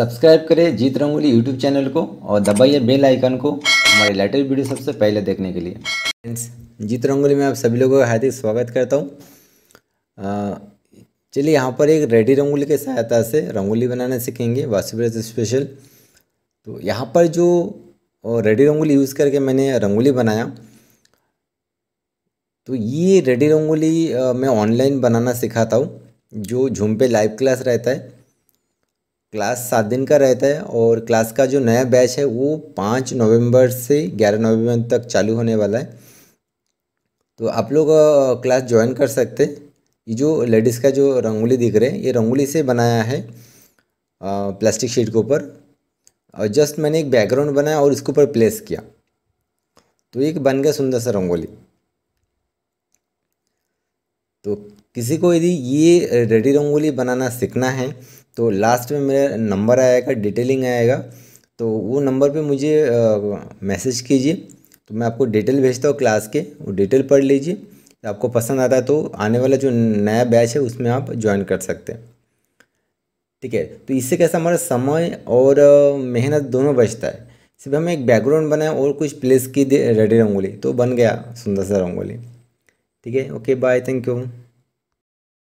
subscribe करें जीत rangoli YouTube channel को और दबाइए बेल आइकन को हमारे लेटेस्ट वीडियो सबसे पहले देखने के लिए फ्रेंड्स जीत रंगोली में आप सभी लोगों का हार्दिक स्वागत करता हूँ चलिए यहाँ पर एक रेडी रंगोली की सहायता से रंगोली बनाना सीखेंगे वासुव्रत स्पेशल तो यहाँ पर जो रेडी रंगोली यूज़ करके मैंने रंगोली बनाया तो ये रेडी रंगोली मैं ऑनलाइन बनाना सिखाता हूँ जो झूम पे लाइव क्लास रहता है क्लास सात दिन का रहता है और क्लास का जो नया बैच है वो पाँच नवंबर से ग्यारह नवंबर तक चालू होने वाला है तो आप लोग क्लास ज्वाइन कर सकते ये जो लेडीज़ का जो रंगोली दिख रहे हैं ये रंगोली से बनाया है प्लास्टिक शीट के ऊपर और जस्ट मैंने एक बैकग्राउंड बनाया और इसके ऊपर प्लेस किया तो एक बन गया सुंदर सा रंगोली तो किसी को यदि ये रेडी रंगोली बनाना सीखना है तो लास्ट में मेरा नंबर आएगा डिटेलिंग आएगा तो वो नंबर पे मुझे मैसेज कीजिए तो मैं आपको डिटेल भेजता हूँ क्लास के वो डिटेल पढ़ लीजिए तो आपको पसंद आता है तो आने वाला जो नया बैच है उसमें आप ज्वाइन कर सकते हैं ठीक है तो इससे कैसा हमारा समय और मेहनत दोनों बचता है सिर्फ हमें एक बैकग्राउंड बनाए और कुछ प्लेस की रेडी रंगोली तो बन गया सुंदर सा रंगोली ठीक है ओके बाय थैंक यू